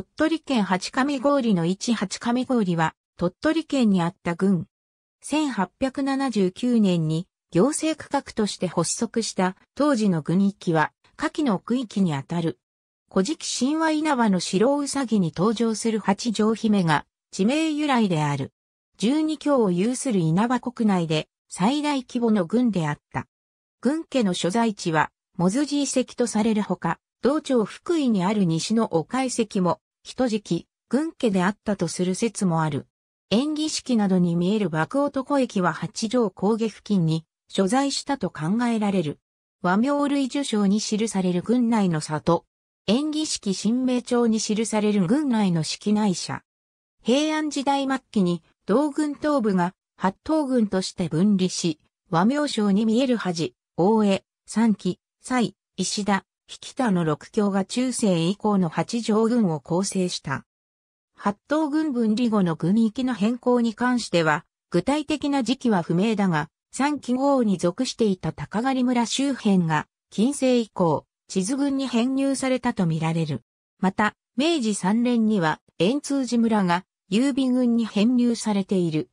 鳥取県八上郡の一八上郡は、鳥取県にあった郡。1879年に行政区画として発足した当時の郡域は、下記の区域にあたる。古事記神話稲葉の白うさぎに登場する八条姫が地名由来である。12教を有する稲葉国内で最大規模の郡であった。郡家の所在地は、モズジ遺跡とされるほか、道庁福井にある西のお会石も、人敷、軍家であったとする説もある。演技式などに見える爆男駅は八条工下付近に所在したと考えられる。和名類受賞に記される軍内の里。演技式新名帳に記される軍内の式内社。平安時代末期に道軍東部が八東軍として分離し、和名省に見える恥、大江、三木、西、石田、北の六教が中世以降の八条軍を構成した。八島軍分離後の軍域の変更に関しては、具体的な時期は不明だが、三期号に属していた高狩村周辺が、近世以降、地図軍に編入されたとみられる。また、明治三年には、円通寺村が、郵便軍に編入されている。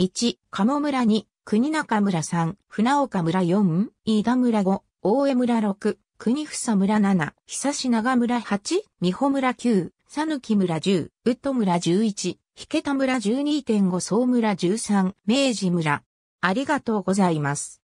1、鴨村2、国中村3、船岡村4、飯田村5、大江村6、国房村7、久し長村8、美穂村9、さぬき村10、ウッド村11、ひけた村12.5、総村13、明治村。ありがとうございます。